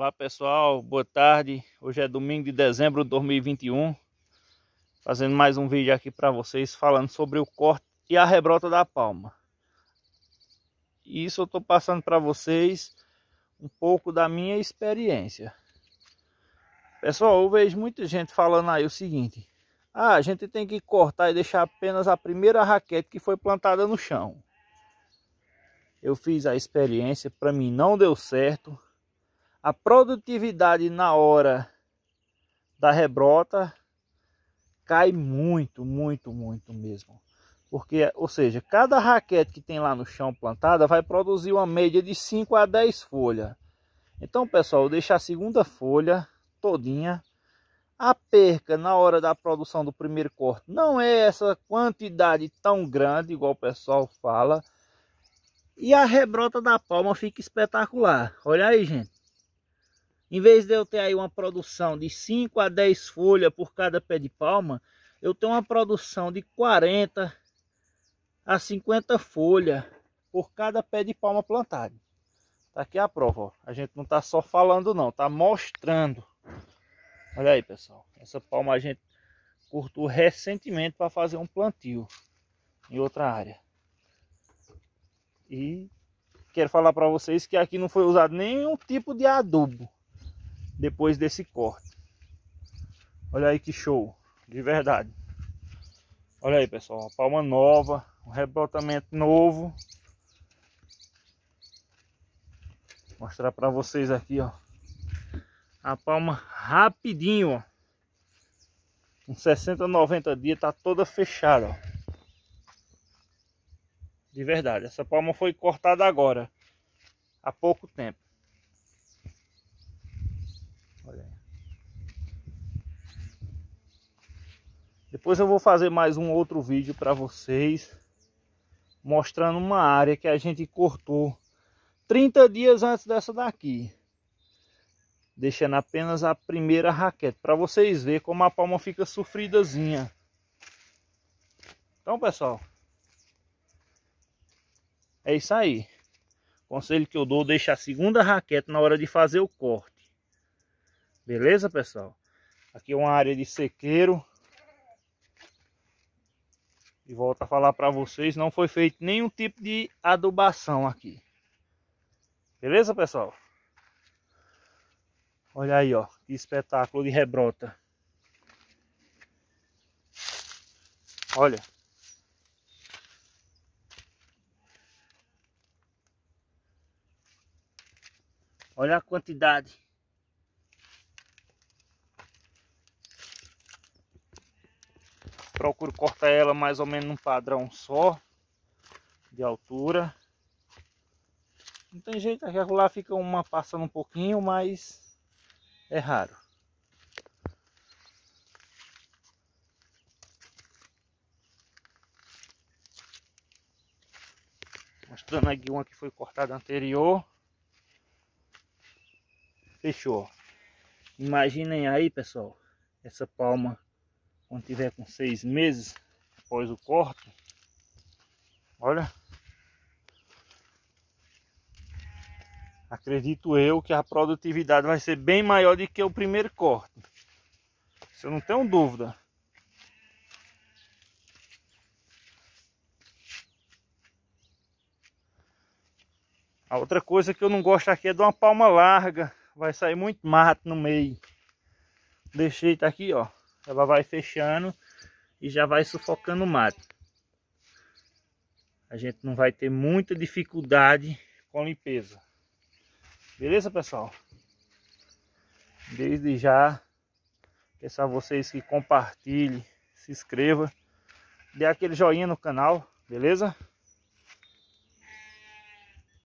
Olá pessoal, boa tarde. Hoje é domingo de dezembro de 2021. Fazendo mais um vídeo aqui para vocês falando sobre o corte e a rebrota da palma. E isso eu estou passando para vocês um pouco da minha experiência. Pessoal, eu vejo muita gente falando aí o seguinte: ah, a gente tem que cortar e deixar apenas a primeira raquete que foi plantada no chão. Eu fiz a experiência, para mim não deu certo a produtividade na hora da rebrota cai muito, muito, muito mesmo. Porque, ou seja, cada raquete que tem lá no chão plantada vai produzir uma média de 5 a 10 folhas. Então, pessoal, deixa a segunda folha todinha. A perca na hora da produção do primeiro corte não é essa quantidade tão grande, igual o pessoal fala. E a rebrota da palma fica espetacular. Olha aí, gente. Em vez de eu ter aí uma produção de 5 a 10 folhas por cada pé de palma, eu tenho uma produção de 40 a 50 folhas por cada pé de palma plantado. Tá aqui a prova, ó. A gente não tá só falando não, tá mostrando. Olha aí, pessoal. Essa palma a gente cortou recentemente para fazer um plantio em outra área. E quero falar para vocês que aqui não foi usado nenhum tipo de adubo depois desse corte. Olha aí que show, de verdade. Olha aí pessoal, uma palma nova, um rebrotamento novo. Vou mostrar para vocês aqui, ó. A palma rapidinho, ó. Com 60, 90 dias tá toda fechada, ó. De verdade, essa palma foi cortada agora, há pouco tempo. Depois eu vou fazer mais um outro vídeo para vocês mostrando uma área que a gente cortou 30 dias antes dessa daqui. Deixando apenas a primeira raquete para vocês verem como a palma fica sofridazinha. Então, pessoal, é isso aí. Conselho que eu dou, deixa a segunda raquete na hora de fazer o corte. Beleza, pessoal? Aqui é uma área de sequeiro e volto a falar para vocês, não foi feito nenhum tipo de adubação aqui. Beleza, pessoal? Olha aí, ó, que espetáculo de rebrota. Olha. Olha a quantidade. procuro cortar ela mais ou menos num padrão só de altura. Não tem jeito, aqui lá fica uma passando um pouquinho, mas é raro. Mostrando aqui uma que foi cortada anterior. Fechou. Imaginem aí, pessoal, essa palma quando tiver com seis meses após o corte olha acredito eu que a produtividade vai ser bem maior do que o primeiro corte isso eu não tenho dúvida A outra coisa que eu não gosto aqui é de uma palma larga. Vai sair muito mato no meio. Deixei, tá aqui, ó ela vai fechando e já vai sufocando o mato. A gente não vai ter muita dificuldade com a limpeza. Beleza, pessoal? Desde já, peço a vocês que compartilhem, se inscreva, dê aquele joinha no canal, beleza?